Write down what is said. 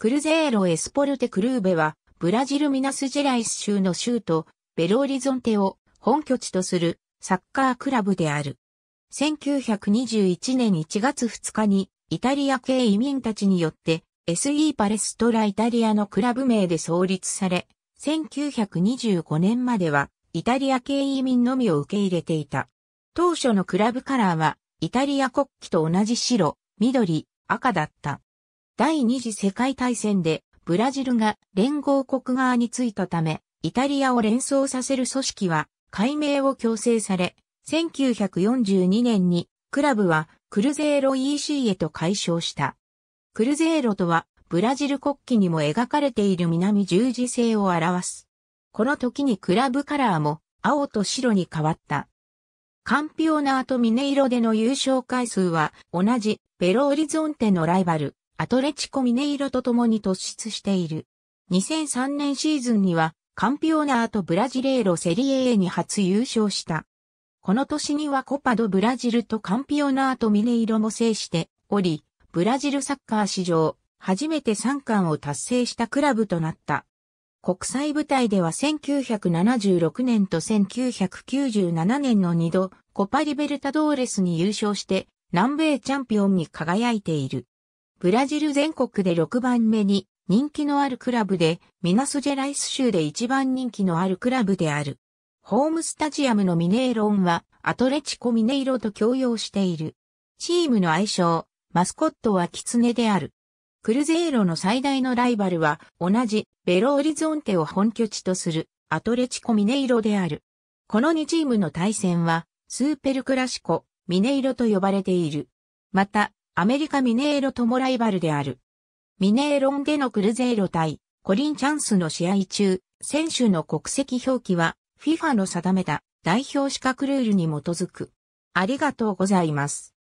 クルゼーロエスポルテクルーベは、ブラジルミナスジェライス州の州都、ベロリゾンテを本拠地とするサッカークラブである。1921年1月2日に、イタリア系移民たちによって、SE パレストライタリアのクラブ名で創立され、1925年までは、イタリア系移民のみを受け入れていた。当初のクラブカラーは、イタリア国旗と同じ白、緑、赤だった。第二次世界大戦でブラジルが連合国側についたため、イタリアを連想させる組織は解明を強制され、1942年にクラブはクルゼーロ EC へと解消した。クルゼーロとはブラジル国旗にも描かれている南十字星を表す。この時にクラブカラーも青と白に変わった。カンピオナートミネイロでの優勝回数は同じベロオリゾンテのライバルアトレチコミネイロと共に突出している。2003年シーズンには、カンピオナーとブラジレーロセリエ A に初優勝した。この年にはコパドブラジルとカンピオナートミネイロも制しており、ブラジルサッカー史上、初めて3冠を達成したクラブとなった。国際舞台では1976年と1997年の2度、コパリベルタドーレスに優勝して、南米チャンピオンに輝いている。ブラジル全国で6番目に人気のあるクラブで、ミナスジェライス州で一番人気のあるクラブである。ホームスタジアムのミネイロンは、アトレチコミネイロと共用している。チームの愛称、マスコットはキツネである。クルゼーロの最大のライバルは、同じベロオリゾンテを本拠地とする、アトレチコミネイロである。この2チームの対戦は、スーペルクラシコ、ミネイロと呼ばれている。また、アメリカミネーロともライバルである。ミネーロンでのクルゼーロ対コリンチャンスの試合中、選手の国籍表記は FIFA の定めた代表資格ルールに基づく。ありがとうございます。